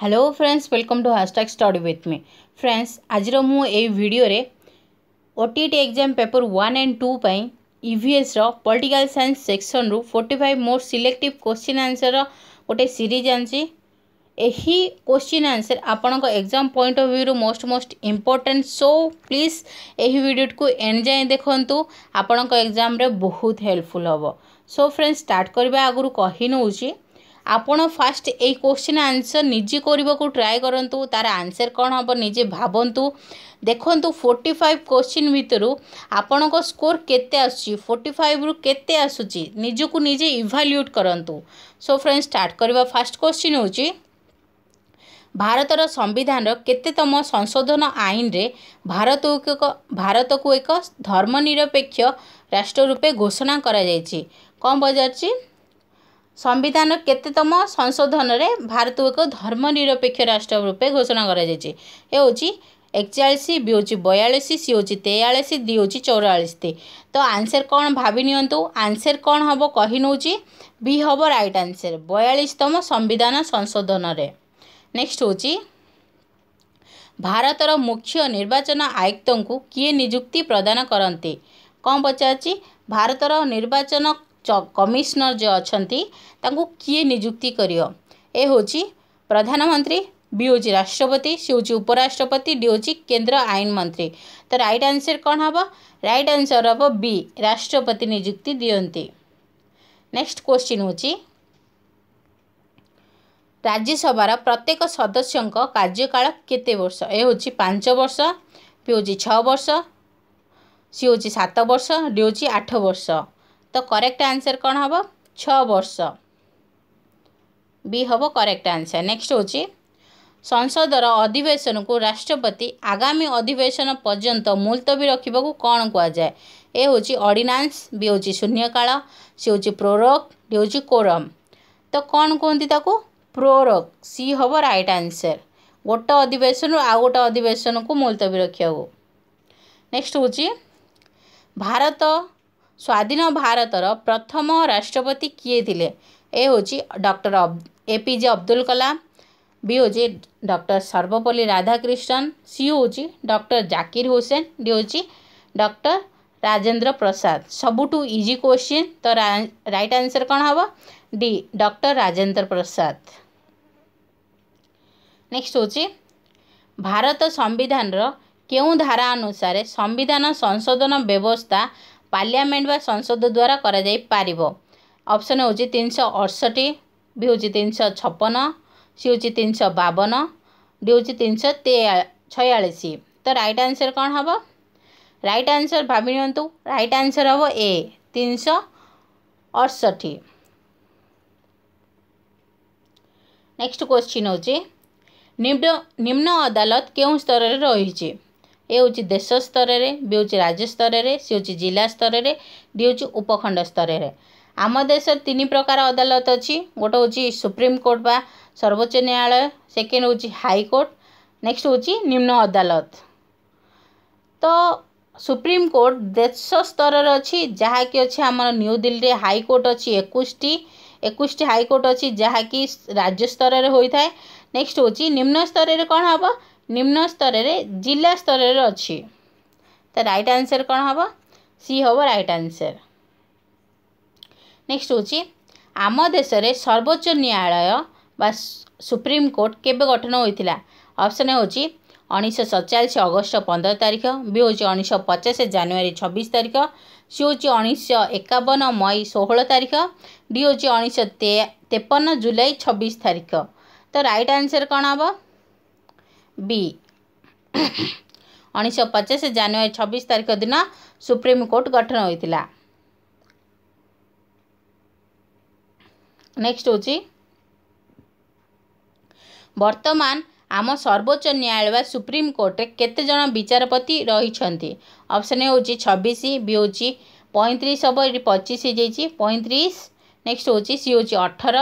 hello friends welcome to hashtag study with me friends ଆଜିର ମୁଁ ଏଇ ଭିଡ଼ିଓରେ O T T exam paper one and two ପାଇଁ ଇଭିଏସ୍ର ପଲିଟିକାଲ୍ ସାଇନ୍ସ ସେକ୍ସନ୍ରୁ forty five more selective question ଆନ୍ସର୍ର ଗୋଟେ ସିରିଜ୍ ଆଣିଛି ଏହି କୋଶ୍ଚିନ୍ ଆନ୍ସର୍ ଆପଣଙ୍କ ଏକ୍ଜାମ୍ ପଏଣ୍ଟ ଅଫ୍ ଭ୍ୟୁରୁ most most important so please ଏହି ଭିଡ଼ିଓଟିକୁ ଏଣ୍ଡ ଯାଏଁ ଦେଖନ୍ତୁ ଆପଣଙ୍କ ଏକ୍ଜାମ୍ରେ ବହୁତ ହେଲ୍ପଫୁଲ୍ ହେବ ସୋ ଫ୍ରେଣ୍ଡସ୍ ଷ୍ଟାର୍ଟ କରିବା ଆଗରୁ କହି ନେଉଛି ଆପଣ ଫାଷ୍ଟ ଏଇ କୋଶ୍ଚିନ୍ ଆନ୍ସର୍ ନିଜେ କରିବାକୁ ଟ୍ରାଏ କରନ୍ତୁ ତା'ର ଆନ୍ସର୍ କ'ଣ ହେବ ନିଜେ ଭାବନ୍ତୁ ଦେଖନ୍ତୁ ଫୋର୍ଟି ଫାଇଭ୍ କୋଶ୍ଚିନ୍ ଭିତରୁ ଆପଣଙ୍କ ସ୍କୋର କେତେ ଆସୁଛି ଫୋର୍ଟି ଫାଇଭ୍ରୁ କେତେ ଆସୁଛି ନିଜକୁ ନିଜେ ଇଭାଲ୍ୟୁଏଟ୍ କରନ୍ତୁ ସୋ ଫ୍ରେଣ୍ଡ ଷ୍ଟାର୍ଟ କରିବା ଫାଷ୍ଟ କୋଶ୍ଚିନ୍ ହେଉଛି ଭାରତର ସମ୍ବିଧାନର କେତେତମ ସଂଶୋଧନ ଆଇନରେ ଭାରତକୁ ଏକ ଭାରତକୁ ଏକ ଧର୍ମନିରପେକ୍ଷ ରାଷ୍ଟ୍ର ରୂପେ ଘୋଷଣା କରାଯାଇଛି କ'ଣ ପଚାରୁଛି ସମ୍ବିଧାନ କେତେତମ ସଂଶୋଧନରେ ଭାରତକୁ ଏକ ଧର୍ମନିରପେକ୍ଷ ରାଷ୍ଟ୍ର ରୂପେ ଘୋଷଣା କରାଯାଇଛି ହେଉଛି ଏକଚାଳିଶ ବି ହେଉଛି ବୟାଳିଶ ସି ହେଉଛି ତେୟାଳିଶ ଦି ହେଉଛି ଚଉରାଳିଶଟି ତ ଆନ୍ସର୍ କ'ଣ ଭାବି ନିଅନ୍ତୁ ଆନ୍ସର୍ କ'ଣ ହେବ କହି ନେଉଛି ବି ହେବ ରାଇଟ୍ ଆନ୍ସର୍ ବୟାଳିଶତମ ସମ୍ବିଧାନ ସଂଶୋଧନରେ ନେକ୍ସଟ୍ ହେଉଛି ଭାରତର ମୁଖ୍ୟ ନିର୍ବାଚନ ଆୟୁକ୍ତଙ୍କୁ କିଏ ନିଯୁକ୍ତି ପ୍ରଦାନ କରନ୍ତି କ'ଣ ପଚାରୁଛି ଭାରତର ନିର୍ବାଚନ କମିଶନର ଯେ ଅଛନ୍ତି ତାଙ୍କୁ କିଏ ନିଯୁକ୍ତି କରିବ ଏ ହେଉଛି ପ୍ରଧାନମନ୍ତ୍ରୀ ବି ହେଉଛି ରାଷ୍ଟ୍ରପତି ସିଏ ହେଉଛି ଉପରାଷ୍ଟ୍ରପତି ଡି ହେଉଛି କେନ୍ଦ୍ର ଆଇନ ମନ୍ତ୍ରୀ ତ ରାଇଟ୍ ଆନ୍ସର୍ କ'ଣ ହେବ ରାଇଟ୍ ଆନ୍ସର୍ ହେବ ବି ରାଷ୍ଟ୍ରପତି ନିଯୁକ୍ତି ଦିଅନ୍ତି ନେକ୍ସଟ କ୍ୱେଶ୍ଚିନ୍ ହେଉଛି ରାଜ୍ୟସଭାର ପ୍ରତ୍ୟେକ ସଦସ୍ୟଙ୍କ କାର୍ଯ୍ୟକାଳ କେତେ ବର୍ଷ ଏ ହେଉଛି ପାଞ୍ଚ ବର୍ଷ ବି ହେଉଛି ଛଅ ବର୍ଷ ସିଏ ହେଉଛି ସାତ ବର୍ଷ ଡି ହେଉଛି ଆଠ ବର୍ଷ ତ କରେକ୍ଟ ଆନ୍ସର୍ କ'ଣ ହେବ ଛଅ ବର୍ଷ ବି ହେବ କରେକ୍ଟ ଆନ୍ସର୍ ନେକ୍ସଟ୍ ହେଉଛି ସଂସଦର ଅଧିବେଶନକୁ ରାଷ୍ଟ୍ରପତି ଆଗାମୀ ଅଧିବେଶନ ପର୍ଯ୍ୟନ୍ତ ମୁଲତବୀ ରଖିବାକୁ କ'ଣ କୁହାଯାଏ ଏ ହେଉଛି ଅର୍ଡ଼ିନାନ୍ସ ବି ହେଉଛି ଶୂନ୍ୟକାଳ ସିଏ ହେଉଛି ପ୍ରୋରକ୍ ଡି ହେଉଛି କୋରମ୍ ତ କ'ଣ କୁହନ୍ତି ତାକୁ ପ୍ରୋରକ୍ ସି ହେବ ରାଇଟ୍ ଆନ୍ସର୍ ଗୋଟେ ଅଧିବେଶନରୁ ଆଉ ଗୋଟେ ଅଧିବେଶନକୁ ମୁଲତବୀ ରଖିବାକୁ ନେକ୍ସଟ୍ ହେଉଛି ଭାରତ ସ୍ୱାଧୀନ ଭାରତର ପ୍ରଥମ ରାଷ୍ଟ୍ରପତି କିଏ ଥିଲେ ଏ ହେଉଛି doctor A P J Abdul Kalam B ହେଉଛି ଡକ୍ଟର ସର୍ବପଲ୍ଲୀ ରାଧାକ୍ରିଷ୍ଣନ ସି ହେଉଛି ଡକ୍ଟର ଜାକିର ହୁସେନ ଡି ହେଉଛି ଡକ୍ଟର ରାଜେନ୍ଦ୍ର ପ୍ରସାଦ ସବୁଠୁ ଇଜି କୋଶ୍ଚିନ୍ ତ ରାଇଟ୍ ଆନ୍ସର କ'ଣ ହେବ D doctor Rajendra Prasad next ହେଉଛି ଭାରତ ସମ୍ବିଧାନର କେଉଁ ଧାରା ଅନୁସାରେ ସମ୍ବିଧାନ ସଂଶୋଧନ ବ୍ୟବସ୍ଥା ପାର୍ଲିଆମେଣ୍ଟ ବା ସଂସଦ ଦ୍ୱାରା କରାଯାଇପାରିବ ଅପସନ୍ ହେଉଛି ତିନିଶହ ଅଠଷଠି ବି ହେଉଛି ତିନିଶହ ଛପନ ସି ହେଉଛି ତିନିଶହ ବାବନ ଡି ହେଉଛି ତିନିଶହ ଛୟାଳିଶ ତ ରାଇଟ୍ ଆନ୍ସର୍ କ'ଣ ହେବ ରାଇଟ୍ ଆନ୍ସର୍ ଭାବି ନିଅନ୍ତୁ ରାଇଟ୍ ଆନ୍ସର୍ ହେବ ଏ ତିନିଶହ ଅଠଷଠି ନେକ୍ସଟ କ୍ୱେଶ୍ଚିନ୍ ହେଉଛି ନିମ୍ନ ନିମ୍ନ ଅଦାଲତ କେଉଁ ସ୍ତରରେ ରହିଛି ଏ ହେଉଛି ଦେଶ ସ୍ତରରେ ବି ହେଉଛି ରାଜ୍ୟ ସ୍ତରରେ ସି ହେଉଛି ଜିଲ୍ଲା ସ୍ତରରେ ଡି ହେଉଛି ଉପଖଣ୍ଡ ସ୍ତରରେ ଆମ ଦେଶରେ ତିନି ପ୍ରକାର ଅଦାଲତ ଅଛି ଗୋଟେ ହେଉଛି ସୁପ୍ରିମକୋର୍ଟ ବା ସର୍ବୋଚ୍ଚ ନ୍ୟାୟାଳୟ ସେକେଣ୍ଡ ହେଉଛି ହାଇକୋର୍ଟ ନେକ୍ସଟ ହେଉଛି ନିମ୍ନ ଅଦାଲତ ତ ସୁପ୍ରିମକୋର୍ଟ ଦେଶ ସ୍ତରରେ ଅଛି ଯାହାକି ଅଛି ଆମର ନ୍ୟୁଦିଲ୍ଲୀରେ ହାଇକୋର୍ଟ ଅଛି ଏକୋଇଶଟି ଏକୋଇଶଟି ହାଇକୋର୍ଟ ଅଛି ଯାହାକି ରାଜ୍ୟ ସ୍ତରରେ ହୋଇଥାଏ ନେକ୍ସଟ ହେଉଛି ନିମ୍ନ ସ୍ତରରେ କ'ଣ ହେବ ନିମ୍ନ ସ୍ତରରେ ଜିଲ୍ଲା ସ୍ତରରେ ଅଛି ତ ରାଇଟ୍ ଆନ୍ସର୍ କ'ଣ ହେବ ସି ହେବ ରାଇଟ୍ ଆନ୍ସର୍ ନେକ୍ସଟ୍ ହେଉଛି ଆମ ଦେଶରେ ସର୍ବୋଚ୍ଚ ନ୍ୟାୟାଳୟ ବା ସୁପ୍ରିମକୋର୍ଟ କେବେ ଗଠନ ହୋଇଥିଲା ଅପସନ୍ ହେଉଛି ଉଣେଇଶହ ସତଚାଳିଶ ଅଗଷ୍ଟ ପନ୍ଦର ତାରିଖ ବି ହେଉଛି ଉଣେଇଶହ ପଚାଶ ଜାନୁଆରୀ ଛବିଶ ତାରିଖ ସି ହେଉଛି ଉଣେଇଶହ ଏକାବନ ମଇ ଷୋହଳ ତାରିଖ ଡି ହେଉଛି ଉଣେଇଶହ ତେପନ ଜୁଲାଇ ଛବିଶ ତାରିଖ ତ ରାଇଟ୍ ଆନ୍ସର୍ କ'ଣ ହେବ उचास जानुवरी छब्बिस तारिख दिन कोर्ट गठन दिला नेक्स्ट हौ बर्तमान आम सर्वोच्च न्यायालय सुप्रिमकोर्टेज विचारपति रहि अप्सन बी छब्बिस वि हौ पैँतिस हौ य पच्चिस हुन्छ पैँतिस नेक्सट हौ सिहो अठर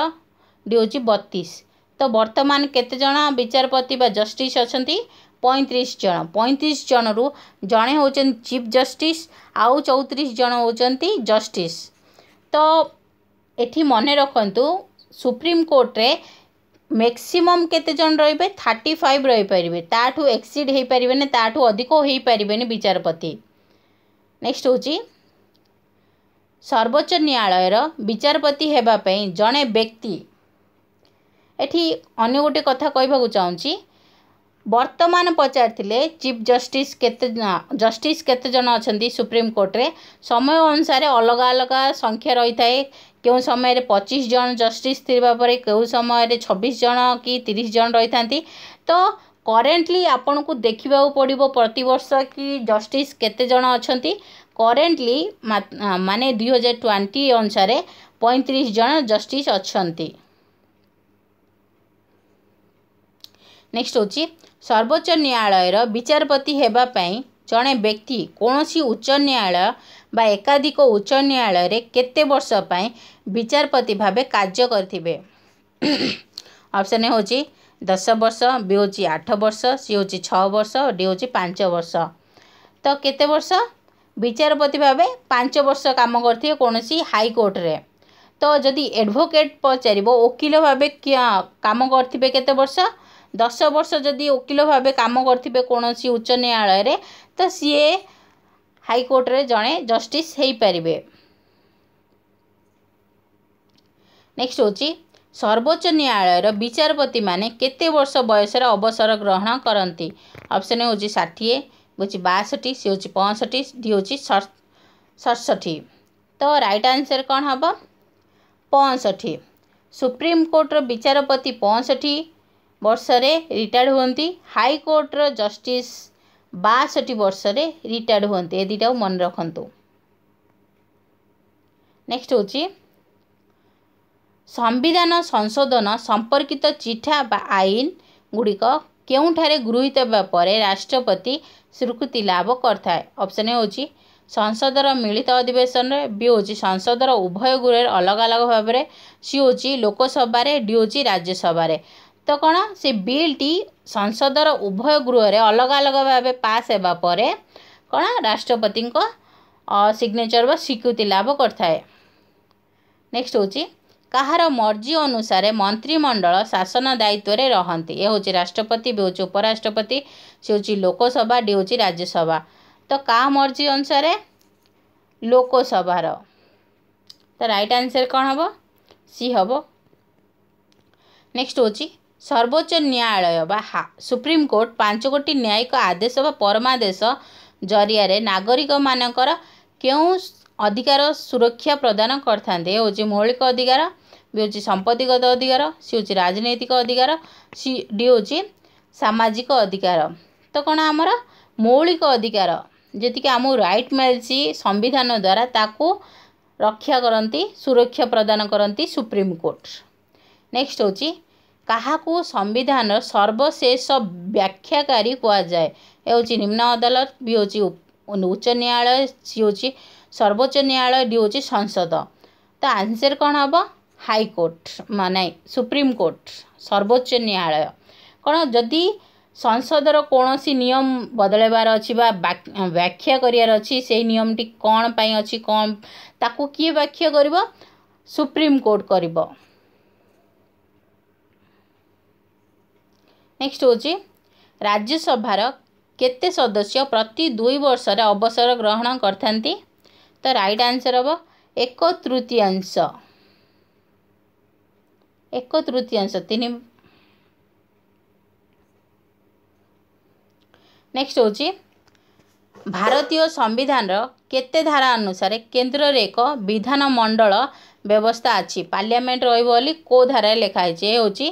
डिहज बत्तिस ତ ବର୍ତ୍ତମାନ କେତେ ଜଣ ବିଚାରପତି ବା ଜଷ୍ଟିସ୍ ଅଛନ୍ତି ପଇଁତିରିଶ ଜଣ ପଇଁତିରିଶ ଜଣରୁ ଜଣେ ହେଉଛନ୍ତି ଚିଫ୍ ଜଷ୍ଟିସ୍ ଆଉ ଚଉତିରିଶ ଜଣ ହେଉଛନ୍ତି ଜଷ୍ଟିସ୍ ତ ଏଠି ମନେ ରଖନ୍ତୁ ସୁପ୍ରିମକୋର୍ଟରେ ମ୍ୟାକ୍ସିମମ୍ କେତେ ଜଣ ରହିବେ ଥାର୍ଟି ଫାଇଭ୍ ରହିପାରିବେ ତା'ଠୁ ଏକ୍ସିଡ୍ ହୋଇପାରିବେନି ତା'ଠୁ ଅଧିକ ହୋଇପାରିବେନି ବିଚାରପତି ନେକ୍ସଟ ହେଉଛି ସର୍ବୋଚ୍ଚ ନ୍ୟାୟାଳୟର ବିଚାରପତି ହେବା ପାଇଁ ଜଣେ ବ୍ୟକ୍ତି ଏଠି ଅନ୍ୟ ଗୋଟେ କଥା କହିବାକୁ ଚାହୁଁଛି ବର୍ତ୍ତମାନ ପଚାରିଥିଲେ ଚିଫ୍ ଜଷ୍ଟିସ୍ କେତେ ଜଷ୍ଟିସ୍ କେତେଜଣ ଅଛନ୍ତି ସୁପ୍ରିମକୋର୍ଟରେ ସମୟ ଅନୁସାରେ ଅଲଗା ଅଲଗା ସଂଖ୍ୟା ରହିଥାଏ କେଉଁ ସମୟରେ ପଚିଶ ଜଣ ଜଷ୍ଟିସ୍ ଥିବା ପରେ କେଉଁ ସମୟରେ ଛବିଶ ଜଣ କି ତିରିଶ ଜଣ ରହିଥାନ୍ତି ତ କରେଣ୍ଟଲି ଆପଣଙ୍କୁ ଦେଖିବାକୁ ପଡ଼ିବ ପ୍ରତିବର୍ଷ କି ଜଷ୍ଟିସ୍ କେତେଜଣ ଅଛନ୍ତି କରେଣ୍ଟଲି ମାନେ ଦୁଇହଜାର ଟ୍ୱେଣ୍ଟି ଅନୁସାରେ ପଇଁତିରିଶ ଜଣ ଜଷ୍ଟିସ୍ ଅଛନ୍ତି ନେକ୍ସଟ ହେଉଛି ସର୍ବୋଚ୍ଚ ନ୍ୟାୟାଳୟର ବିଚାରପତି ହେବା ପାଇଁ ଜଣେ ବ୍ୟକ୍ତି କୌଣସି ଉଚ୍ଚ ନ୍ୟାୟାଳୟ ବା ଏକାଧିକ ଉଚ୍ଚ ନ୍ୟାୟାଳୟରେ କେତେ ବର୍ଷ ପାଇଁ ବିଚାରପତି ଭାବେ କାର୍ଯ୍ୟ କରିଥିବେ ଅପସନ୍ ହେଉଛି ଦଶ ବର୍ଷ ବି ହେଉଛି ଆଠ ବର୍ଷ ସି ହେଉଛି ଛଅ ବର୍ଷ ଡି ହେଉଛି ପାଞ୍ଚ ବର୍ଷ ତ କେତେ ବର୍ଷ ବିଚାରପତି ଭାବେ ପାଞ୍ଚ ବର୍ଷ କାମ କରିଥିବେ କୌଣସି ହାଇକୋର୍ଟରେ ତ ଯଦି ଆଡ଼ଭୋକେଟ୍ ପଚାରିବ ଓକିଲ ଭାବେ କାମ କରିଥିବେ କେତେ ବର୍ଷ ଦଶ ବର୍ଷ ଯଦି ଓକିଲ ଭାବେ କାମ କରିଥିବେ କୌଣସି ଉଚ୍ଚ ନ୍ୟାୟାଳୟରେ ତ ସିଏ ହାଇକୋର୍ଟରେ ଜଣେ ଜଷ୍ଟିସ୍ ହୋଇପାରିବେ ନେକ୍ସଟ୍ ହେଉଛି ସର୍ବୋଚ୍ଚ ନ୍ୟାୟାଳୟର ବିଚାରପତିମାନେ କେତେ ବର୍ଷ ବୟସରେ ଅବସର ଗ୍ରହଣ କରନ୍ତି ଅପସନ୍ ହେଉଛି ଷାଠିଏ ହେଉଛି ବାଷଠି ସିଏ ହେଉଛି ପଞ୍ଚଷଠି ଡି ହେଉଛି ସତଷଠି ତ ରାଇଟ୍ ଆନ୍ସର୍ କ'ଣ ହେବ ପଞ୍ଚଷଠି ସୁପ୍ରିମକୋର୍ଟର ବିଚାରପତି ପଞ୍ଚଷଠି ବର୍ଷରେ ରିଟାୟାର୍ଡ଼ ହୁଅନ୍ତି ହାଇକୋର୍ଟର ଜଷ୍ଟିସ୍ ବାଷଠି ବର୍ଷରେ ରିଟାୟାର୍ଡ଼ ହୁଅନ୍ତି ଏ ଦୁଇଟାକୁ ମନେ ରଖନ୍ତୁ ନେକ୍ସଟ୍ ହେଉଛି ସମ୍ବିଧାନ ସଂଶୋଧନ ସମ୍ପର୍କିତ ଚିଠା ବା ଆଇନ ଗୁଡ଼ିକ କେଉଁଠାରେ ଗୃହୀତ ହେବା ପରେ ରାଷ୍ଟ୍ରପତି ସ୍ୱୀକୃତି ଲାଭ କରିଥାଏ ଅପସନ୍ ହେଉଛି ସଂସଦର ମିଳିତ ଅଧିବେଶନରେ ବି ହେଉଛି ସଂସଦର ଉଭୟ ଗୃହରେ ଅଲଗା ଅଲଗା ଭାବରେ ସି ହେଉଛି ଲୋକସଭାରେ ଡି ହେଉଛି ରାଜ୍ୟସଭାରେ ତ କ'ଣ ସେ ବିଲ୍ଟି ସଂସଦର ଉଭୟ ଗୃହରେ ଅଲଗା ଅଲଗା ଭାବେ ପାସ୍ ହେବା ପରେ କ'ଣ ରାଷ୍ଟ୍ରପତିଙ୍କ ସିଗ୍ନେଚର୍ ବା ସ୍ୱୀକୃତି ଲାଭ କରିଥାଏ ନେକ୍ସଟ୍ ହେଉଛି କାହାର ମର୍ଜି ଅନୁସାରେ ମନ୍ତ୍ରିମଣ୍ଡଳ ଶାସନ ଦାୟିତ୍ୱରେ ରହନ୍ତି ଏ ହେଉଛି ରାଷ୍ଟ୍ରପତି ବି ହେଉଛି ଉପରାଷ୍ଟ୍ରପତି ସେ ହେଉଛି ଲୋକସଭା ଡି ହେଉଛି ରାଜ୍ୟସଭା ତ କାହା ମର୍ଜି ଅନୁସାରେ ଲୋକସଭାର ତ ରାଇଟ୍ ଆନ୍ସର୍ କ'ଣ ହେବ ସି ହେବ ନେକ୍ସଟ୍ ହେଉଛି ସର୍ବୋଚ୍ଚ ନ୍ୟାୟାଳୟ ବା ସୁପ୍ରିମକୋର୍ଟ ପାଞ୍ଚ କୋଟି ନ୍ୟାୟିକ ଆଦେଶ ବା ପରମାଦେଶ ଜରିଆରେ ନାଗରିକମାନଙ୍କର କେଉଁ ଅଧିକାର ସୁରକ୍ଷା ପ୍ରଦାନ କରିଥାନ୍ତି ଏ ହେଉଛି ମୌଳିକ ଅଧିକାର ବି ହେଉଛି ସମ୍ପତ୍ତିଗତ ଅଧିକାର ସିଏ ହେଉଛି ରାଜନୈତିକ ଅଧିକାର ସି ଡି ହେଉଛି ସାମାଜିକ ଅଧିକାର ତ କ'ଣ ଆମର ମୌଳିକ ଅଧିକାର ଯେତିକି ଆମକୁ ରାଇଟ୍ ମିଳିଛି ସମ୍ବିଧାନ ଦ୍ୱାରା ତାକୁ ରକ୍ଷା କରନ୍ତି ସୁରକ୍ଷା ପ୍ରଦାନ କରନ୍ତି ସୁପ୍ରିମକୋର୍ଟ ନେକ୍ସଟ୍ ହେଉଛି କାହାକୁ ସମ୍ବିଧାନର ସର୍ବଶେଷ ବ୍ୟାଖ୍ୟାକାରୀ କୁହାଯାଏ ହେଉଛି ନିମ୍ନ ଅଦାଲତ ବି ହେଉଛି ଉଚ୍ଚ ନ୍ୟାୟାଳୟ ସିଏ ହେଉଛି ସର୍ବୋଚ୍ଚ ନ୍ୟାୟାଳୟ ଡି ହେଉଛି ସଂସଦ ତ ଆନ୍ସର କ'ଣ ହେବ ହାଇକୋର୍ଟ ମାନେ ସୁପ୍ରିମକୋର୍ଟ ସର୍ବୋଚ୍ଚ ନ୍ୟାୟାଳୟ କ'ଣ ଯଦି ସଂସଦର କୌଣସି ନିୟମ ବଦଳାଇବାର ଅଛି ବା ବ୍ୟାଖ୍ୟା କରିବାର ଅଛି ସେଇ ନିୟମଟି କ'ଣ ପାଇଁ ଅଛି କ'ଣ ତାକୁ କିଏ ବ୍ୟାଖ୍ୟା କରିବ ସୁପ୍ରିମକୋର୍ଟ କରିବ ନେକ୍ସଟ ହେଉଛି ରାଜ୍ୟସଭାର କେତେ ସଦସ୍ୟ ପ୍ରତି ଦୁଇ ବର୍ଷରେ ଅବସର ଗ୍ରହଣ କରିଥାନ୍ତି ତ ରାଇଟ୍ ଆନ୍ସର୍ ହେବ ଏକ ତୃତୀୟାଂଶ ଏକ ତୃତୀୟାଂଶ ତିନି ନେକ୍ସଟ ହେଉଛି ଭାରତୀୟ ସମ୍ବିଧାନର କେତେ ଧାରା ଅନୁସାରେ କେନ୍ଦ୍ରରେ ଏକ ବିଧାନ ମଣ୍ଡଳ ବ୍ୟବସ୍ଥା ଅଛି ପାର୍ଲିଆମେଣ୍ଟ ରହିବ ବୋଲି କେଉଁ ଧାରାରେ ଲେଖା ହେଇଛି ଏ ହେଉଛି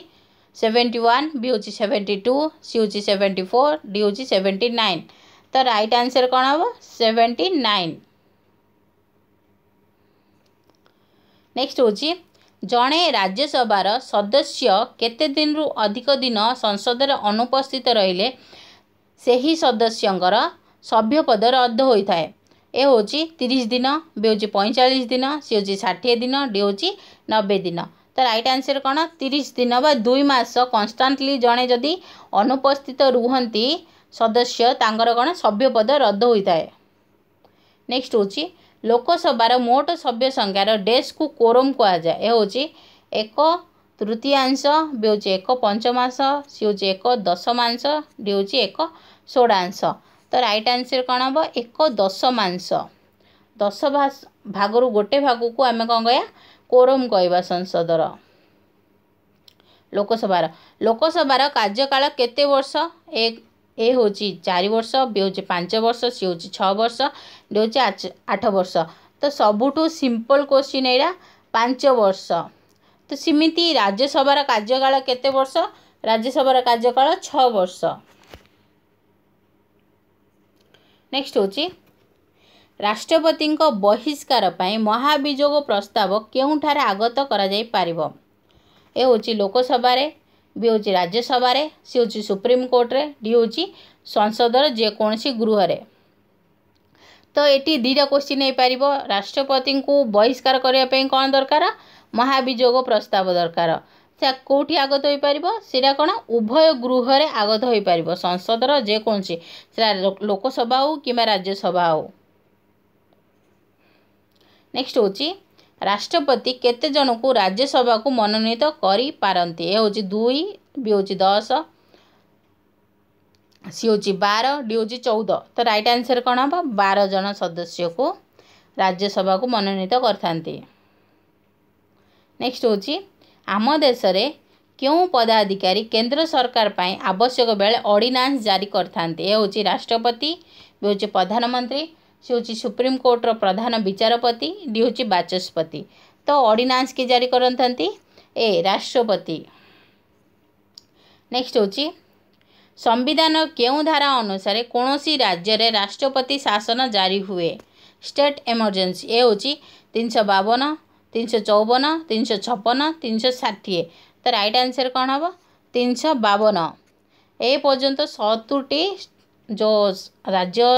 सेवेन्टी वन बी हूँ सेवेन्टी टू सी हूँ सेवेन्टी फोर डी हूँ सेवेन्टी नाइन तो रईट आंसर कौन हम सेवेन्टी नाइन नेक्स्ट हूँ जड़े राज्यसभा सदस्य केते दिन रु अधिक दिन संसद अनुपस्थित रे से ही सदस्य सभ्य पद रद्द होता है यह हूँ तीस दिन बी हूँ पैंचाश दिन सी हूँ षाठी दिन डी हूँ नबे दिन ତ ରାଇଟ୍ ଆନ୍ସର୍ କ'ଣ ତିରିଶ ଦିନ ବା ଦୁଇ ମାସ କନଷ୍ଟାଣ୍ଟଲି ଜଣେ ଯଦି ଅନୁପସ୍ଥିତ ରୁହନ୍ତି ସଦସ୍ୟ ତାଙ୍କର କ'ଣ ସଭ୍ୟପଦ ରଦ୍ଦ ହୋଇଥାଏ ନେକ୍ସଟ୍ ହେଉଛି ଲୋକସଭାର ମୋଟ ସଭ୍ୟ ସଂଖ୍ୟାର ଡେସ୍କକୁ କୋରମ୍ କୁହାଯାଏ ଏ ହେଉଛି ଏକ ତୃତୀୟାଂଶ ବି ହେଉଛି ଏକ ପଞ୍ଚମାଂଶ ସିଏ ହେଉଛି ଏକ ଦଶମାଂଶ ଡି ହେଉଛି ଏକ ଷୋଡ଼ାଂଶ ତ ରାଇଟ୍ ଆନ୍ସର୍ କ'ଣ ହେବ ଏକ ଦଶମାଂଶ ଦଶ ଭାଗରୁ ଗୋଟେ ଭାଗକୁ ଆମେ କ'ଣ କହିବା କୋରମ କହିବା ସଂସଦର ଲୋକସଭାର ଲୋକସଭାର କାର୍ଯ୍ୟକାଳ କେତେ ବର୍ଷ ଏ ଏ ହେଉଛି ଚାରି ବର୍ଷ ବି ହେଉଛି ପାଞ୍ଚ ବର୍ଷ ସିଏ ହେଉଛି ଛଅ ବର୍ଷ ବି ହେଉଛି ଆଠ ବର୍ଷ ତ ସବୁଠୁ ସିମ୍ପଲ କୋଶ୍ଚିନ୍ ଏଇଟା ପାଞ୍ଚ ବର୍ଷ ତ ସେମିତି ରାଜ୍ୟସଭାର କାର୍ଯ୍ୟକାଳ କେତେ ବର୍ଷ ରାଜ୍ୟସଭାର କାର୍ଯ୍ୟକାଳ ଛଅ ବର୍ଷ ନେକ୍ସଟ ହେଉଛି ରାଷ୍ଟ୍ରପତିଙ୍କ ବହିଷ୍କାର ପାଇଁ ମହାଭିଯୋଗ ପ୍ରସ୍ତାବ କେଉଁଠାରେ ଆଗତ କରାଯାଇପାରିବ ଏ ହେଉଛି ଲୋକସଭାରେ ବି ହେଉଛି ରାଜ୍ୟସଭାରେ ସେ ହେଉଛି ସୁପ୍ରିମକୋର୍ଟରେ ଡି ହେଉଛି ସଂସଦର ଯେକୌଣସି ଗୃହରେ ତ ଏଠି ଦୁଇଟା କ୍ୱେଶ୍ଚିନ୍ ହେଇପାରିବ ରାଷ୍ଟ୍ରପତିଙ୍କୁ ବହିଷ୍କାର କରିବା ପାଇଁ କ'ଣ ଦରକାର ମହାଭିଯୋଗ ପ୍ରସ୍ତାବ ଦରକାର ସେଟା କେଉଁଠି ଆଗତ ହୋଇପାରିବ ସେଇଟା କ'ଣ ଉଭୟ ଗୃହରେ ଆଗତ ହୋଇପାରିବ ସଂସଦର ଯେକୌଣସି ସେଟା ଲୋକସଭା ହେଉ କିମ୍ବା ରାଜ୍ୟସଭା ହେଉ ନେକ୍ସଟ୍ ହେଉଛି ରାଷ୍ଟ୍ରପତି କେତେ ଜଣଙ୍କୁ ରାଜ୍ୟସଭାକୁ ମନୋନୀତ କରିପାରନ୍ତି ଏ ହେଉଛି ଦୁଇ ବି ହେଉଛି ଦଶ ସି ହେଉଛି ବାର ଡି ହେଉଛି ଚଉଦ ତ ରାଇଟ୍ ଆନ୍ସର୍ କ'ଣ ହେବ ବାର ଜଣ ସଦସ୍ୟକୁ ରାଜ୍ୟସଭାକୁ ମନୋନୀତ କରିଥାନ୍ତି ନେକ୍ସଟ୍ ହେଉଛି ଆମ ଦେଶରେ କେଉଁ ପଦାଧିକାରୀ କେନ୍ଦ୍ର ସରକାର ପାଇଁ ଆବଶ୍ୟକ ବେଳେ ଅର୍ଡ଼ିନାନ୍ସ ଜାରି କରିଥାନ୍ତି ଏ ହେଉଛି ରାଷ୍ଟ୍ରପତି ବି ହେଉଛି ପ୍ରଧାନମନ୍ତ୍ରୀ ସେ ହେଉଛି ସୁପ୍ରିମକୋର୍ଟର ପ୍ରଧାନ ବିଚାରପତି ଡି ହେଉଛି ବାଚସ୍ପତି ତ ଅର୍ଡ଼ିନାନ୍ସ କିଏ ଜାରି କରନ୍ତି ଏ ରାଷ୍ଟ୍ରପତି ନେକ୍ସଟ୍ ହେଉଛି ସମ୍ବିଧାନ କେଉଁ ଧାରା ଅନୁସାରେ କୌଣସି ରାଜ୍ୟରେ ରାଷ୍ଟ୍ରପତି ଶାସନ ଜାରି ହୁଏ ଷ୍ଟେଟ୍ ଏମର୍ଜେନ୍ସି ଏ ହେଉଛି ତିନିଶହ ବାବନ ତିନିଶହ ଚଉବନ ତିନିଶହ ଛପନ ତିନିଶହ ଷାଠିଏ ତ ରାଇଟ୍ ଆନ୍ସର୍ କ'ଣ ହେବ ତିନିଶହ ବାବନ ଏ ପର୍ଯ୍ୟନ୍ତ ସତୁରିଟି ଯେଉଁ ରାଜ୍ୟ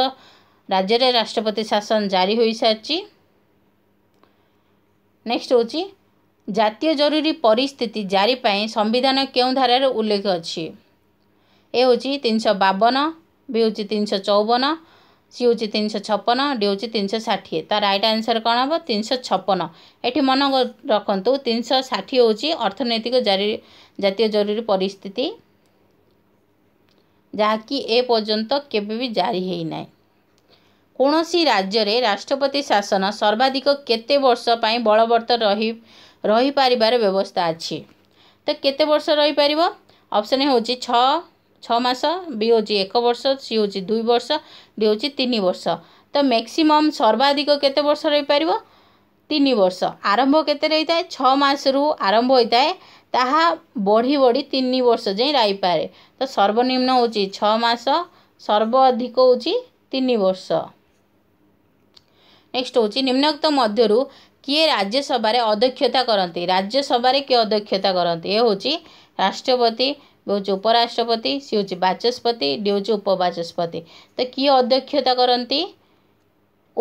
ରାଜ୍ୟରେ ରାଷ୍ଟ୍ରପତି ଶାସନ ଜାରି ହୋଇସାରିଛି ନେକ୍ସଟ୍ ହେଉଛି ଜାତୀୟ ଜରୁରୀ ପରିସ୍ଥିତି ଜାରି ପାଇଁ ସମ୍ବିଧାନ କେଉଁ ଧାରାରେ ଉଲ୍ଲେଖ ଅଛି ଏ ହେଉଛି ତିନିଶହ ବାବନ ବି ହେଉଛି ତିନିଶହ ଚଉବନ ସି ହେଉଛି ତିନିଶହ ଛପନ ଡି ହେଉଛି ତିନିଶହ ଷାଠିଏ ତା ରାଇଟ୍ ଆନ୍ସର୍ କ'ଣ ହେବ ତିନିଶହ ଛପନ ଏଠି ମନ ରଖନ୍ତୁ ତିନିଶହ ଷାଠିଏ ହେଉଛି ଅର୍ଥନୈତିକ ଜାରି ଜାତୀୟ ଜରୁରୀ ପରିସ୍ଥିତି ଯାହାକି ଏ ପର୍ଯ୍ୟନ୍ତ କେବେ ବି ଜାରି ହେଇନାହିଁ କୌଣସି ରାଜ୍ୟରେ ରାଷ୍ଟ୍ରପତି ଶାସନ ସର୍ବାଧିକ କେତେ ବର୍ଷ ପାଇଁ ବଳବତ୍ତର ରହି ରହିପାରିବାର ବ୍ୟବସ୍ଥା ଅଛି ତ କେତେ ବର୍ଷ ରହିପାରିବ ଅପସନ୍ ହେଉଛି ଛଅ ଛଅ ମାସ ବି ହେଉଛି ଏକ ବର୍ଷ ସି ହେଉଛି ଦୁଇ ବର୍ଷ ଡି ହେଉଛି ତିନି ବର୍ଷ ତ ମ୍ୟାକ୍ସିମମ୍ ସର୍ବାଧିକ କେତେ ବର୍ଷ ରହିପାରିବ ତିନି ବର୍ଷ ଆରମ୍ଭ କେତେ ରହିଥାଏ ଛଅ ମାସରୁ ଆରମ୍ଭ ହୋଇଥାଏ ତାହା ବଢ଼ି ବଢ଼ି ତିନି ବର୍ଷ ଯାଏଁ ରହିପାରେ ତ ସର୍ବନିମ୍ନ ହେଉଛି ଛଅ ମାସ ସର୍ବାଧିକ ହେଉଛି ତିନି ବର୍ଷ ନେକ୍ସଟ ହେଉଛି ନିମ୍ନକ୍ତ ମଧ୍ୟରୁ କିଏ ରାଜ୍ୟସଭାରେ ଅଧ୍ୟକ୍ଷତା କରନ୍ତି ରାଜ୍ୟସଭାରେ କିଏ ଅଧ୍ୟକ୍ଷତା କରନ୍ତି ଏ ହେଉଛି ରାଷ୍ଟ୍ରପତି ହେଉଛି ଉପରାଷ୍ଟ୍ରପତି ସିଏ ହେଉଛି ବାଚସ୍ପତି ଡି ହେଉଛି ଉପବାଚସ୍ପତି ତ କିଏ ଅଧ୍ୟକ୍ଷତା କରନ୍ତି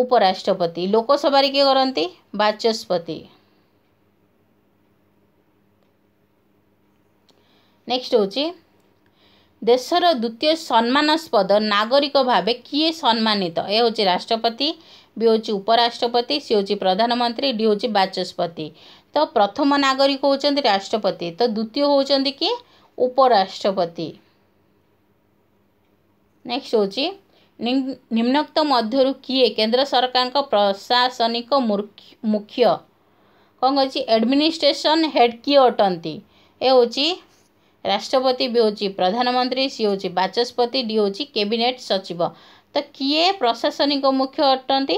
ଉପରାଷ୍ଟ୍ରପତି ଲୋକସଭାରେ କିଏ କରନ୍ତି ବାଚସ୍ପତି ନେକ୍ସଟ ହେଉଛି ଦେଶର ଦ୍ୱିତୀୟ ସମ୍ମାନସ୍ପଦ ନାଗରିକ ଭାବେ କିଏ ସମ୍ମାନିତ ଏ ହେଉଛି ରାଷ୍ଟ୍ରପତି ବି ହେଉଛି ଉପରାଷ୍ଟ୍ରପତି ସିଏ ହେଉଛି ପ୍ରଧାନମନ୍ତ୍ରୀ ଡି ହେଉଛି ବାଚସ୍ପତି ତ ପ୍ରଥମ ନାଗରିକ ହେଉଛନ୍ତି ରାଷ୍ଟ୍ରପତି ତ ଦ୍ୱିତୀୟ ହେଉଛନ୍ତି କି ଉପରାଷ୍ଟ୍ରପତି ନେକ୍ସଟ ହେଉଛି ନିମ୍ନକ୍ତ ମଧ୍ୟରୁ କିଏ କେନ୍ଦ୍ର ସରକାରଙ୍କ ପ୍ରଶାସନିକ ମୁଖ୍ୟ କ'ଣ କହୁଛି ଆଡ଼ମିନିଷ୍ଟ୍ରେସନ୍ ହେଡ୍ କିଏ ଅଟନ୍ତି ଏ ହେଉଛି ରାଷ୍ଟ୍ରପତି ବି ହେଉଛି ପ୍ରଧାନମନ୍ତ୍ରୀ ସିଏ ହେଉଛି ବାଚସ୍ପତି ଡି ହେଉଛି କ୍ୟାବିନେଟ୍ ସଚିବ ତ କିଏ ପ୍ରଶାସନିକ ମୁଖ୍ୟ ଅଟନ୍ତି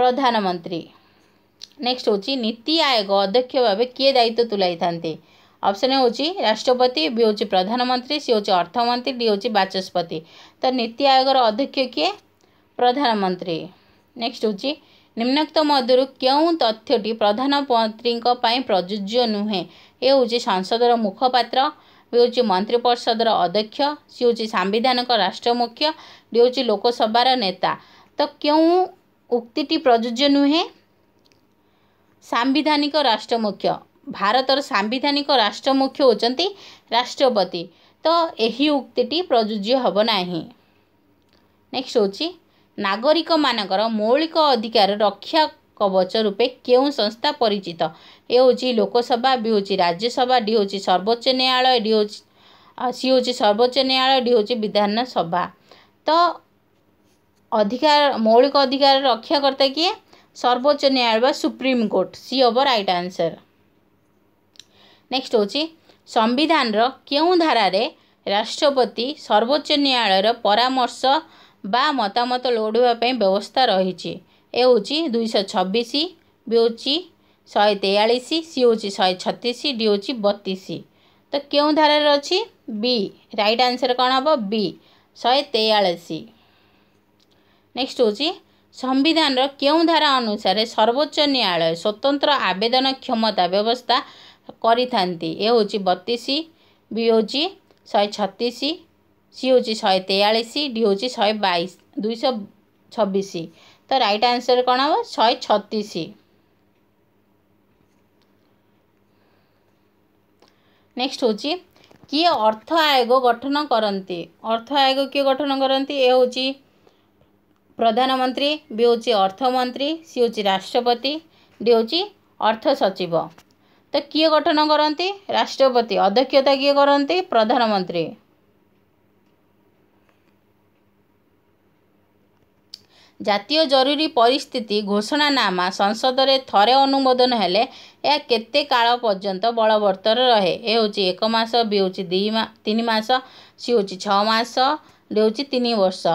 ପ୍ରଧାନମନ୍ତ୍ରୀ ନେକ୍ସଟ୍ ହେଉଛି ନୀତି ଆୟୋଗ ଅଧ୍ୟକ୍ଷ ଭାବେ କିଏ ଦାୟିତ୍ୱ ତୁଲାଇଥାନ୍ତି ଅପସନ୍ ହେଉଛି ରାଷ୍ଟ୍ରପତି ବି ହେଉଛି ପ୍ରଧାନମନ୍ତ୍ରୀ ସିଏ ହେଉଛି ଅର୍ଥମନ୍ତ୍ରୀ ଡି ହେଉଛି ବାଚସ୍ପତି ତ ନୀତି ଆୟୋଗର ଅଧ୍ୟକ୍ଷ କିଏ ପ୍ରଧାନମନ୍ତ୍ରୀ ନେକ୍ସଟ୍ ହେଉଛି ନିମ୍ନକ୍ତ ମଧ୍ୟରୁ କେଉଁ ତଥ୍ୟଟି ପ୍ରଧାନମନ୍ତ୍ରୀଙ୍କ ପାଇଁ ପ୍ରଯୁଜ୍ୟ ନୁହେଁ ଏ ହେଉଛି ସଂସଦର ମୁଖପାତ୍ର ହେଉଛି ମନ୍ତ୍ରୀ ପରିଷଦର ଅଧ୍ୟକ୍ଷ ସିଏ ହେଉଛି ସାମ୍ବିଧାନିକ ରାଷ୍ଟ୍ର ମୁଖ୍ୟ ଯିଏ ହେଉଛି ଲୋକସଭାର ନେତା ତ କେଉଁ ଉକ୍ତିଟି ପ୍ରଯୁଜ୍ୟ ନୁହେଁ ସାମ୍ବିଧାନିକ ରାଷ୍ଟ୍ର ମୁଖ୍ୟ ଭାରତର ସାମ୍ବିଧାନିକ ରାଷ୍ଟ୍ର ମୁଖ୍ୟ ହେଉଛନ୍ତି ରାଷ୍ଟ୍ରପତି ତ ଏହି ଉକ୍ତିଟି ପ୍ରଯୁଜ୍ୟ ହେବ ନାହିଁ ନେକ୍ସଟ୍ ହେଉଛି ନାଗରିକମାନଙ୍କର ମୌଳିକ ଅଧିକାର ରକ୍ଷା କବଚ ରୂପେ କେଉଁ ସଂସ୍ଥା ପରିଚିତ ଏ ହେଉଛି ଲୋକସଭା ବି ହେଉଛି ରାଜ୍ୟସଭା ଡି ହେଉଛି ସର୍ବୋଚ୍ଚ ନ୍ୟାୟାଳୟ ଡି ହେଉଛି ସିଏ ହେଉଛି ସର୍ବୋଚ୍ଚ ନ୍ୟାୟାଳୟ ଡି ହେଉଛି ବିଧାନସଭା ତ ଅଧିକାର ମୌଳିକ ଅଧିକାର ରକ୍ଷାକର୍ତ୍ତା କିଏ ସର୍ବୋଚ୍ଚ ନ୍ୟାୟାଳୟ ବା ସୁପ୍ରିମକୋର୍ଟ ସି ଅବ ରାଇଟ୍ ଆନ୍ସର ନେକ୍ସଟ ହେଉଛି ସମ୍ବିଧାନର କେଉଁ ଧାରାରେ ରାଷ୍ଟ୍ରପତି ସର୍ବୋଚ୍ଚ ନ୍ୟାୟାଳୟର ପରାମର୍ଶ ବା ମତାମତ ଲୋଡ଼ିବା ପାଇଁ ବ୍ୟବସ୍ଥା ରହିଛି ହେଉଛି ଦୁଇଶହ ଛବିଶ ବି ହେଉଛି ଶହେ ତେୟାଳିଶ ସି ହେଉଛି ଶହେ ଛତିଶ ଡି ହେଉଛି ବତିଶ ତ କେଉଁ ଧାରାରେ ଅଛି ବି ରାଇଟ୍ ଆନ୍ସର୍ କ'ଣ ହେବ ବି ଶହେ ତେୟାଳିଶ ନେକ୍ସଟ୍ ହେଉଛି ସମ୍ବିଧାନର କେଉଁ ଧାରା ଅନୁସାରେ ସର୍ବୋଚ୍ଚ ନ୍ୟାୟାଳୟ ସ୍ୱତନ୍ତ୍ର ଆବେଦନ କ୍ଷମତା ବ୍ୟବସ୍ଥା କରିଥାନ୍ତି ଏ ହେଉଛି ବତିଶ ବି ହେଉଛି ଶହେ ଛତିଶ ସି ହେଉଛି ଶହେ ତେୟାଳିଶ ଡି ହେଉଛି ଶହେ ବାଇଶ ଦୁଇଶହ ଛବିଶ ତ ରାଇଟ୍ ଆନ୍ସର୍ କ'ଣ ହେବ ଶହେ ଛତିଶ ନେକ୍ସଟ୍ ହେଉଛି କିଏ ଅର୍ଥ ଆୟୋଗ ଗଠନ କରନ୍ତି ଅର୍ଥ ଆୟୋଗ କିଏ ଗଠନ କରନ୍ତି ଏ ହେଉଛି ପ୍ରଧାନମନ୍ତ୍ରୀ ବି ହେଉଛି ଅର୍ଥମନ୍ତ୍ରୀ ସିଏ ହେଉଛି ରାଷ୍ଟ୍ରପତି ଡି ହେଉଛି ଅର୍ଥ ସଚିବ ତ କିଏ ଗଠନ କରନ୍ତି ରାଷ୍ଟ୍ରପତି ଅଧ୍ୟକ୍ଷତା କିଏ କରନ୍ତି ପ୍ରଧାନମନ୍ତ୍ରୀ ଜାତୀୟ ଜରୁରୀ ପରିସ୍ଥିତି ଘୋଷଣାନାମା ସଂସଦରେ ଥରେ ଅନୁମୋଦନ ହେଲେ ଏହା କେତେ କାଳ ପର୍ଯ୍ୟନ୍ତ ବଳବତ୍ତର ରହେ ଏ ହେଉଛି ଏକ ମାସ ବି ହେଉଛି ଦୁଇ ତିନି ମାସ ସି ହେଉଛି ଛଅ ମାସ ଡି ହେଉଛି ତିନି ବର୍ଷ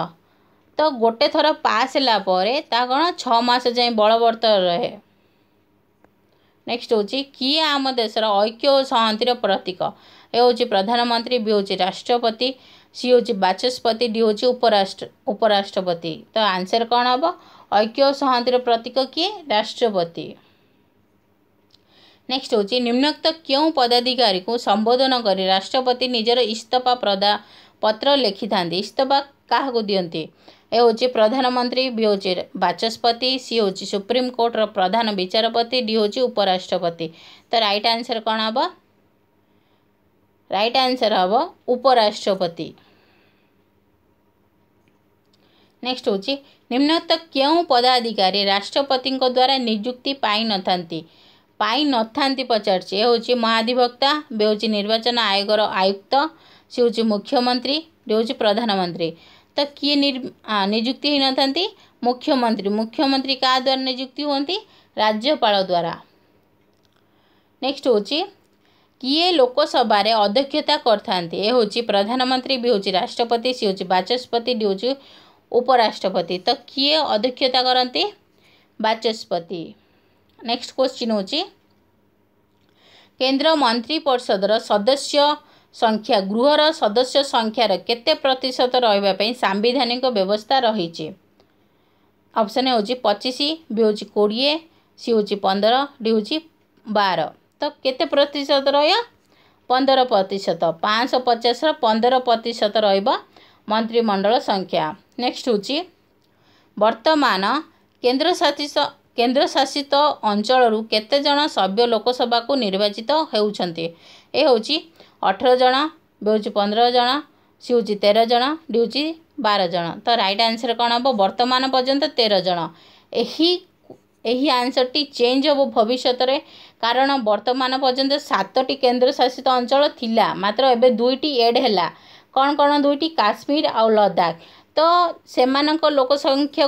ତ ଗୋଟେ ଥର ପାସ୍ ହେଲା ପରେ ତା କ'ଣ ଛଅ ମାସ ଯାଏଁ ବଳବତ୍ତର ରହେ ନେକ୍ସଟ୍ ହେଉଛି କିଏ ଆମ ଦେଶର ଐକ୍ୟ ଓ ସହନ୍ତିର ପ୍ରତୀକ ଏ ହେଉଛି ପ୍ରଧାନମନ୍ତ୍ରୀ ବି ହେଉଛି ରାଷ୍ଟ୍ରପତି ସିଏ ହେଉଛି ବାଚସ୍ପତି ଡି ହେଉଛି ଉପରାଷ୍ଟ୍ର ଉପରାଷ୍ଟ୍ରପତି ତ ଆନ୍ସର୍ କ'ଣ ହେବ ଐକ୍ୟ ଓ ସହନ୍ତିର ପ୍ରତୀକ କିଏ ରାଷ୍ଟ୍ରପତି ନେକ୍ସଟ୍ ହେଉଛି ନିମ୍ନକ୍ତ କେଉଁ ପଦାଧିକାରୀକୁ ସମ୍ବୋଧନ କରି ରାଷ୍ଟ୍ରପତି ନିଜର ଇସ୍ତଫା ପ୍ରଦା ପତ୍ର ଲେଖିଥାନ୍ତି ଇସ୍ତଫା କାହାକୁ ଦିଅନ୍ତି ଏ ହେଉଛି ପ୍ରଧାନମନ୍ତ୍ରୀ ବି ହେଉଛି ବାଚସ୍ପତି ସିଏ ହେଉଛି ସୁପ୍ରିମକୋର୍ଟର ପ୍ରଧାନ ବିଚାରପତି ଡି ହେଉଛି ଉପରାଷ୍ଟ୍ରପତି ତ ରାଇଟ୍ ଆନ୍ସର୍ କ'ଣ ହେବ ରାଇଟ୍ ଆନ୍ସର୍ ହେବ ଉପରାଷ୍ଟ୍ରପତି ନେକ୍ସଟ୍ ହେଉଛି ନିମ୍ନତଃ କେଉଁ ପଦାଧିକାରୀ ରାଷ୍ଟ୍ରପତିଙ୍କ ଦ୍ୱାରା ନିଯୁକ୍ତି ପାଇନଥାନ୍ତି ପାଇନଥାନ୍ତି ପଚାରୁଛି ଏ ହେଉଛି ମହାଧିବକ୍ତା ବି ହେଉଛି ନିର୍ବାଚନ ଆୟୋଗର ଆୟୁକ୍ତ ସେ ହେଉଛି ମୁଖ୍ୟମନ୍ତ୍ରୀ ଯେ ହେଉଛି ପ୍ରଧାନମନ୍ତ୍ରୀ ତ କିଏ ନିଯୁକ୍ତି ହୋଇନଥାନ୍ତି ମୁଖ୍ୟମନ୍ତ୍ରୀ ମୁଖ୍ୟମନ୍ତ୍ରୀ କାହା ଦ୍ୱାରା ନିଯୁକ୍ତି ହୁଅନ୍ତି ରାଜ୍ୟପାଳ ଦ୍ୱାରା ନେକ୍ସଟ୍ ହେଉଛି କିଏ ଲୋକସଭାରେ ଅଧ୍ୟକ୍ଷତା କରିଥାନ୍ତି ଏ ହେଉଛି ପ୍ରଧାନମନ୍ତ୍ରୀ ବି ହେଉଛି ରାଷ୍ଟ୍ରପତି ସିଏ ହେଉଛି ବାଚସ୍ପତି ଡି ହେଉଛି ଉପରାଷ୍ଟ୍ରପତି ତ କିଏ ଅଧ୍ୟକ୍ଷତା କରନ୍ତି ବାଚସ୍ପତି ନେକ୍ସଟ କ୍ୱେଶ୍ଚିନ୍ ହେଉଛି କେନ୍ଦ୍ର ମନ୍ତ୍ରୀ ପରିଷଦର ସଦସ୍ୟ ସଂଖ୍ୟା ଗୃହର ସଦସ୍ୟ ସଂଖ୍ୟାର କେତେ ପ୍ରତିଶତ ରହିବା ପାଇଁ ସାମ୍ବିଧାନିକ ବ୍ୟବସ୍ଥା ରହିଛି ଅପସନ୍ ହେଉଛି ପଚିଶ ବି ହେଉଛି କୋଡ଼ିଏ ସି ହେଉଛି ପନ୍ଦର ଡି ହେଉଛି ବାର ତ କେତେ ପ୍ରତିଶତ ରହିବ ପନ୍ଦର ପ୍ରତିଶତ ପାଞ୍ଚଶହ ପଚାଶର ପନ୍ଦର ପ୍ରତିଶତ ରହିବ ମନ୍ତ୍ରିମଣ୍ଡଳ ସଂଖ୍ୟା ନେକ୍ସଟ୍ ହେଉଛି ବର୍ତ୍ତମାନ କେନ୍ଦ୍ରଶାସିତ କେନ୍ଦ୍ରଶାସିତ ଅଞ୍ଚଳରୁ କେତେଜଣ ସଭ୍ୟ ଲୋକସଭାକୁ ନିର୍ବାଚିତ ହେଉଛନ୍ତି ଏ ହେଉଛି ଅଠର ଜଣ ବି ହେଉଛି ପନ୍ଦର ଜଣ ସିଏ ହେଉଛି ତେର ଜଣ ଡି ହେଉଛି ବାର ଜଣ ତ ରାଇଟ୍ ଆନ୍ସର୍ କ'ଣ ହେବ ବର୍ତ୍ତମାନ ପର୍ଯ୍ୟନ୍ତ ତେର ଜଣ ଏହି ଏହି ଆନ୍ସର୍ଟି ଚେଞ୍ଜ ହେବ ଭବିଷ୍ୟତରେ କାରଣ ବର୍ତ୍ତମାନ ପର୍ଯ୍ୟନ୍ତ ସାତଟି କେନ୍ଦ୍ରଶାସିତ ଅଞ୍ଚଳ ଥିଲା ମାତ୍ର ଏବେ ଦୁଇଟି ଏଡ଼୍ ହେଲା କ'ଣ କ'ଣ ଦୁଇଟି କାଶ୍ମୀର ଆଉ ଲଦାଖ ତ ସେମାନଙ୍କ ଲୋକସଂଖ୍ୟା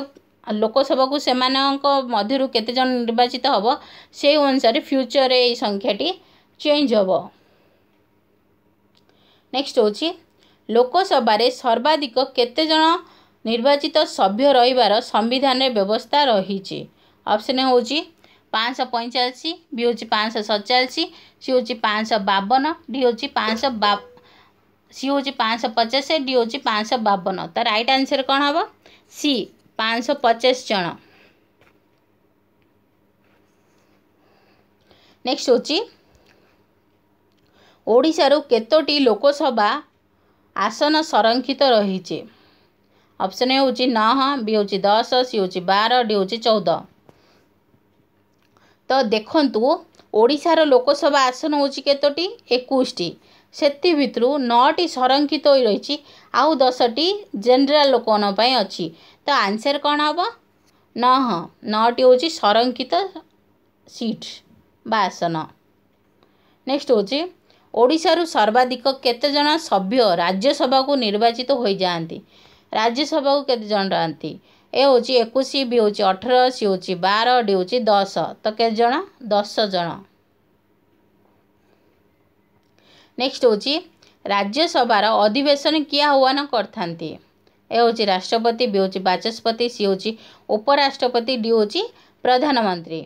ଲୋକସଭାକୁ ସେମାନଙ୍କ ମଧ୍ୟରୁ କେତେଜଣ ନିର୍ବାଚିତ ହେବ ସେଇ ଅନୁସାରେ ଫ୍ୟୁଚର୍ରେ ଏଇ ସଂଖ୍ୟାଟି ଚେଞ୍ଜ ହେବ ନେକ୍ସଟ୍ ହେଉଛି ଲୋକସଭାରେ ସର୍ବାଧିକ କେତେଜଣ ନିର୍ବାଚିତ ସଭ୍ୟ ରହିବାର ସମ୍ବିଧାନରେ ବ୍ୟବସ୍ଥା ରହିଛି ଅପସନ୍ ହେଉଛି ପାଞ୍ଚଶହ ପଇଁଚାଳିଶ ବି ହେଉଛି ପାଞ୍ଚଶହ ସତଚାଳିଶ ସି ହେଉଛି ପାଞ୍ଚଶହ ବାବନ ଡି ହେଉଛି ପାଞ୍ଚଶହ ବା ସି ହେଉଛି ପାଞ୍ଚଶହ ପଚାଶ ଡି ହେଉଛି ପାଞ୍ଚଶହ ବାବନ ତ ରାଇଟ୍ ଆନ୍ସର୍ କ'ଣ ହେବ ସି ପାଞ୍ଚଶହ ପଚାଶ ଜଣ ନେକ୍ସଟ୍ ହେଉଛି ଓଡ଼ିଶାରୁ କେତୋଟି ଲୋକସଭା ଆସନ ସଂରକ୍ଷିତ ରହିଛି ଅପସନ୍ ହେଉଛି ନଅ ବି ହେଉଛି ଦଶ ସି ହେଉଛି ବାର ଡି ହେଉଛି ଚଉଦ ତ ଦେଖନ୍ତୁ ଓଡ଼ିଶାର ଲୋକସଭା ଆସନ ହେଉଛି କେତୋଟି ଏକୋଇଶଟି ସେଥି ଭିତରୁ ନଅଟି ସଂରକ୍ଷିତ ହୋଇ ରହିଛି ଆଉ ଦଶଟି ଜେନେରାଲ ଲୋକମାନଙ୍କ ପାଇଁ ଅଛି ତ ଆନ୍ସର୍ କ'ଣ ହେବ ନ ହଁ ନଅଟି ହେଉଛି ସଂରକ୍ଷିତ ସିଟ୍ ବା ଆସନ ନେକ୍ସଟ ହେଉଛି ଓଡ଼ିଶାରୁ ସର୍ବାଧିକ କେତେଜଣ ସଭ୍ୟ ରାଜ୍ୟସଭାକୁ ନିର୍ବାଚିତ ହୋଇଯାଆନ୍ତି ରାଜ୍ୟସଭାକୁ କେତେ ଜଣ ରହନ୍ତି ଏ ହେଉଛି ଏକୋଇଶ ବି ହେଉଛି ଅଠର ସି ହେଉଛି ବାର ଡି ହେଉଛି ଦଶ ତ କେତେ ଜଣ ଦଶ ଜଣ ନେକ୍ସଟ୍ ହେଉଛି ରାଜ୍ୟସଭାର ଅଧିବେଶନ କିଏ ଆହ୍ୱାନ କରିଥାନ୍ତି ଏ ହେଉଛି ରାଷ୍ଟ୍ରପତି ବି ହେଉଛି ବାଚସ୍ପତି ସିଏ ହେଉଛି ଉପରାଷ୍ଟ୍ରପତି ଡି ହେଉଛି ପ୍ରଧାନମନ୍ତ୍ରୀ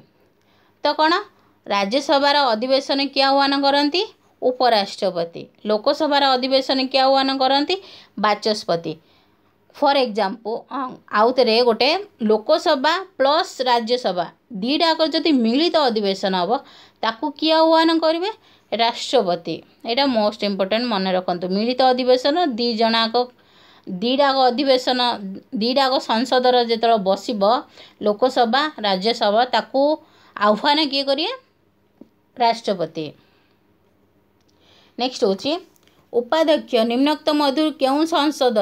ତ କ'ଣ ରାଜ୍ୟସଭାର ଅଧିବେଶନ କିଏ ଆହ୍ୱାନ କରନ୍ତି ଉପରାଷ୍ଟ୍ରପତି ଲୋକସଭାର ଅଧିବେଶନ କିଏ ଆହ୍ୱାନ କରନ୍ତି ବାଚସ୍ପତି ଫର୍ ଏକ୍ଜାମ୍ପଲ୍ ହଁ ଆଉ ଥରେ ଗୋଟେ ଲୋକସଭା ପ୍ଲସ୍ ରାଜ୍ୟସଭା ଦୁଇଟାକ ଯଦି ମିଳିତ ଅଧିବେଶନ ହେବ ତାକୁ କିଏ ଆହ୍ୱାନ କରିବେ ରାଷ୍ଟ୍ରପତି ଏଇଟା ମୋଷ୍ଟ ଇମ୍ପୋର୍ଟାଣ୍ଟ ମନେ ରଖନ୍ତୁ ମିଳିତ ଅଧିବେଶନ ଦୁଇ ଜଣଯାକ ଦୁଇଟାକ ଅଧିବେଶନ ଦୁଇଟାକ ସଂସଦର ଯେତେବେଳେ ବସିବ ଲୋକସଭା ରାଜ୍ୟସଭା ତାକୁ ଆହ୍ୱାନ କିଏ କରିବେ ରାଷ୍ଟ୍ରପତି ନେକ୍ସଟ୍ ହେଉଛି ଉପାଧ୍ୟକ୍ଷ ନିମ୍ନୋକ୍ତ ମଧ୍ୟରୁ କେଉଁ ସଂସଦ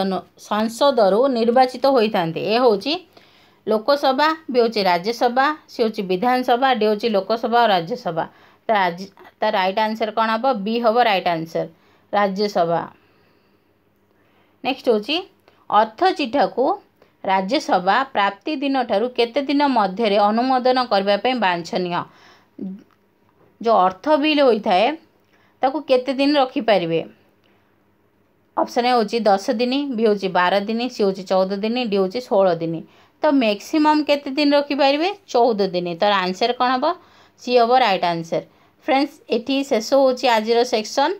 ସଂସଦରୁ ନିର୍ବାଚିତ ହୋଇଥାନ୍ତି ଏ ହେଉଛି ଲୋକସଭା ବି ହେଉଛି ରାଜ୍ୟସଭା ସେ ହେଉଛି ବିଧାନସଭା ଡି ହେଉଛି ଲୋକସଭା ଓ ରାଜ୍ୟସଭା रईट आंसर कौन हम बी हम रईट आंसर राज्यसभा नेक्स्ट हूँ अर्थ चिठा को राज्यसभा प्राप्ति दिन ठार के दिन मध्य अनुमोदन करने बांछन जो अर्थ बिल होता है केत दिन रखिपर अपसन हूँ दस दिन बी हूँ बार दिन सी हूँ चौदह दिन डी हूँ षोह दिन तो मैक्सिमम केत दिन रखिपारे चौदह दिन तर आंसर कौन हम सी हम रईट आंसर ଫ୍ରେଣ୍ଡସ୍ ଏଠି ଶେଷ ହେଉଛି ଆଜିର ସେକ୍ସନ୍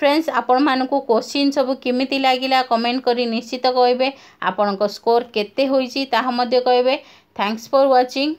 ଫ୍ରେଣ୍ଡସ୍ ଆପଣମାନଙ୍କୁ କୋଶ୍ଚିନ୍ ସବୁ କେମିତି ଲାଗିଲା କମେଣ୍ଟ କରି ନିଶ୍ଚିତ କହିବେ ଆପଣଙ୍କ ସ୍କୋର୍ କେତେ ହୋଇଛି ତାହା ମଧ୍ୟ କହିବେ ଥ୍ୟାଙ୍କସ୍ ଫର୍ ୱାଚିଂ